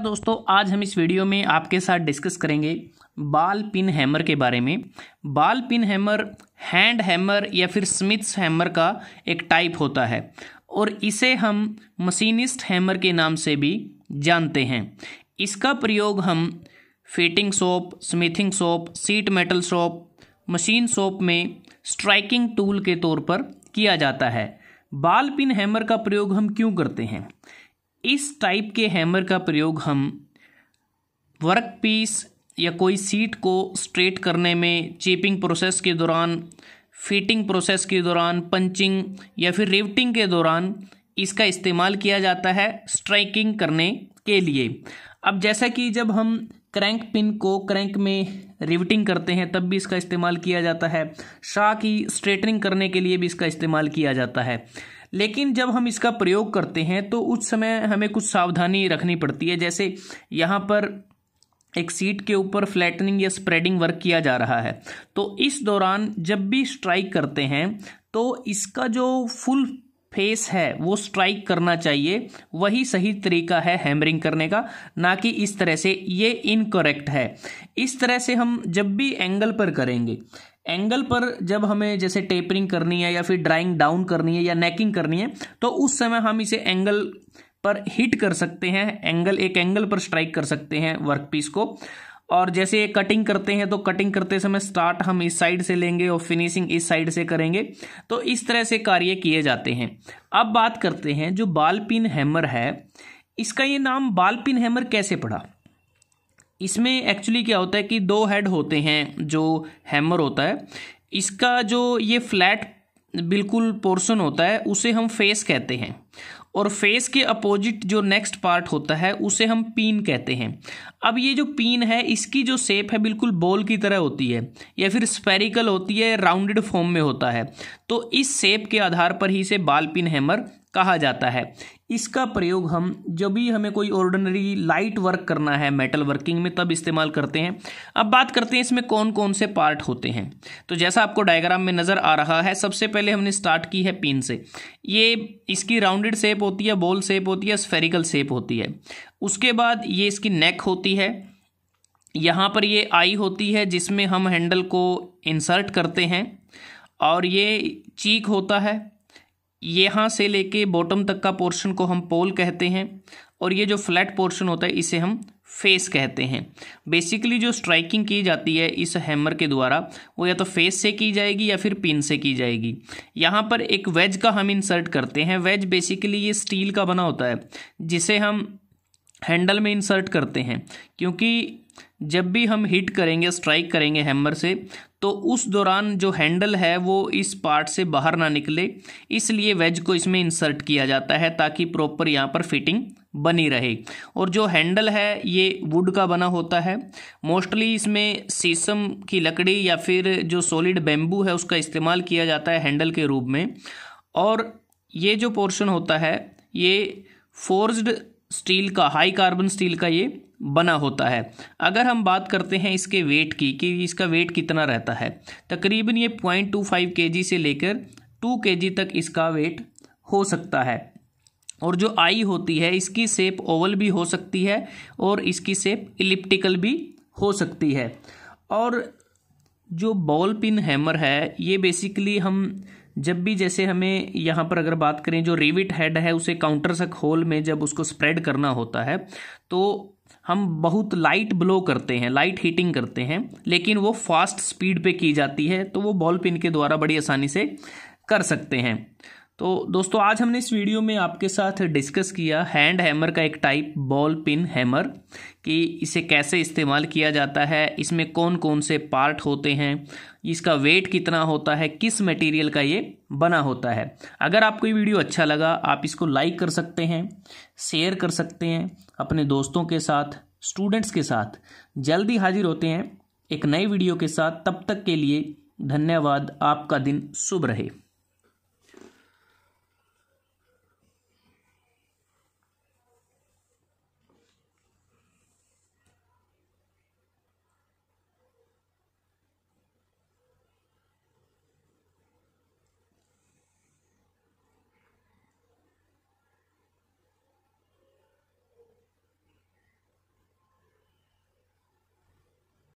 दोस्तों आज हम इस वीडियो में आपके साथ डिस्कस करेंगे बाल पिन हैमर के बारे में बाल पिन हैमर हैंड हैमर या फिर स्मिथ्स हैमर का एक टाइप होता है और इसे हम मशीनिस्ट हैमर के नाम से भी जानते हैं इसका प्रयोग हम fitting shop smithing shop sheet metal shop machine shop में स्ट्राइकिंग टूल के तौर पर किया जाता है बाल पिन हैमर का प्रयोग हम क्यों करते हैं इस टाइप के हैमर का प्रयोग हम वर्क पीस या कोई सीट को स्ट्रेट करने में चेपिंग प्रोसेस के दौरान फिटिंग प्रोसेस के दौरान पंचिंग या फिर रिवटिंग के दौरान इसका इस्तेमाल किया जाता है स्ट्राइकिंग करने के लिए अब जैसा कि जब हम क्रैंक पिन को क्रैंक में रिवटिंग करते हैं तब भी इसका इस्तेमाल किया जाता है शाह की स्ट्रेटनिंग करने के लिए भी इसका इस्तेमाल किया जाता है लेकिन जब हम इसका प्रयोग करते हैं तो उस समय हमें कुछ सावधानी रखनी पड़ती है जैसे यहाँ पर एक सीट के ऊपर फ्लैटनिंग या स्प्रेडिंग वर्क किया जा रहा है तो इस दौरान जब भी स्ट्राइक करते हैं तो इसका जो फुल फेस है वो स्ट्राइक करना चाहिए वही सही तरीका है हैमरिंग करने का ना कि इस तरह से ये इनकरेक्ट है इस तरह से हम जब भी एंगल पर करेंगे एंगल पर जब हमें जैसे टेपरिंग करनी है या फिर ड्राइंग डाउन करनी है या नेकिंग करनी है तो उस समय हम इसे एंगल पर हिट कर सकते हैं एंगल एक एंगल पर स्ट्राइक कर सकते हैं वर्क पीस को और जैसे ये कटिंग करते हैं तो कटिंग करते समय स्टार्ट हम इस साइड से लेंगे और फिनिशिंग इस साइड से करेंगे तो इस तरह से कार्य किए जाते हैं अब बात करते हैं जो बाल पिन हैमर है इसका ये नाम बाल पिन हैमर कैसे पड़ा इसमें एक्चुअली क्या होता है कि दो हेड होते हैं जो हैमर होता है इसका जो ये फ्लैट बिल्कुल पोर्शन होता है उसे हम फेस कहते हैं और फेस के अपोजिट जो नेक्स्ट पार्ट होता है उसे हम पीन कहते हैं अब ये जो पीन है इसकी जो शेप है बिल्कुल बॉल की तरह होती है या फिर स्पेरिकल होती है राउंडेड फॉर्म में होता है तो इस शेप के आधार पर ही इसे बाल पिन हैमर कहा जाता है इसका प्रयोग हम जब भी हमें कोई ऑर्डनरी लाइट वर्क करना है मेटल वर्किंग में तब इस्तेमाल करते हैं अब बात करते हैं इसमें कौन कौन से पार्ट होते हैं तो जैसा आपको डायग्राम में नज़र आ रहा है सबसे पहले हमने स्टार्ट की है पिन से ये इसकी राउंडेड शेप होती है बॉल शेप होती है स्फेरिकल शेप होती है उसके बाद ये इसकी नेक होती है यहाँ पर ये आई होती है जिसमें हम हैंडल को इंसर्ट करते हैं और ये चीक होता है यहाँ से लेके बॉटम तक का पोर्शन को हम पोल कहते हैं और ये जो फ्लैट पोर्शन होता है इसे हम फेस कहते हैं बेसिकली जो स्ट्राइकिंग की जाती है इस हैमर के द्वारा वो या तो फेस से की जाएगी या फिर पिन से की जाएगी यहाँ पर एक वेज का हम इंसर्ट करते हैं वेज बेसिकली ये स्टील का बना होता है जिसे हम हैंडल में इंसर्ट करते हैं क्योंकि जब भी हम हिट करेंगे स्ट्राइक करेंगे हैमर से तो उस दौरान जो हैंडल है वो इस पार्ट से बाहर ना निकले इसलिए वेज को इसमें इंसर्ट किया जाता है ताकि प्रॉपर यहाँ पर फिटिंग बनी रहे और जो हैंडल है ये वुड का बना होता है मोस्टली इसमें सीसम की लकड़ी या फिर जो सॉलिड बेम्बू है उसका इस्तेमाल किया जाता है हैंडल के रूप में और ये जो पोर्शन होता है ये फोर्ज्ड स्टील का हाई कार्बन स्टील का ये बना होता है अगर हम बात करते हैं इसके वेट की कि इसका वेट कितना रहता है तकरीबन ये पॉइंट टू फाइव के जी से लेकर टू के जी तक इसका वेट हो सकता है और जो आई होती है इसकी सेप ओवल भी हो सकती है और इसकी सेप इलिप्टिकल भी हो सकती है और जो बॉल पिन हैमर है ये बेसिकली हम जब भी जैसे हमें यहाँ पर अगर बात करें जो रेविट हेड है उसे काउंटर सक होल में जब उसको स्प्रेड करना होता है तो हम बहुत लाइट ब्लो करते हैं लाइट हीटिंग करते हैं लेकिन वो फास्ट स्पीड पे की जाती है तो वो बॉल पिन के द्वारा बड़ी आसानी से कर सकते हैं तो दोस्तों आज हमने इस वीडियो में आपके साथ डिस्कस किया हैंड हैमर का एक टाइप बॉल पिन हैमर कि इसे कैसे इस्तेमाल किया जाता है इसमें कौन कौन से पार्ट होते हैं इसका वेट कितना होता है किस मटेरियल का ये बना होता है अगर आपको ये वीडियो अच्छा लगा आप इसको लाइक कर सकते हैं शेयर कर सकते हैं अपने दोस्तों के साथ स्टूडेंट्स के साथ जल्दी हाजिर होते हैं एक नए वीडियो के साथ तब तक के लिए धन्यवाद आपका दिन शुभ रहे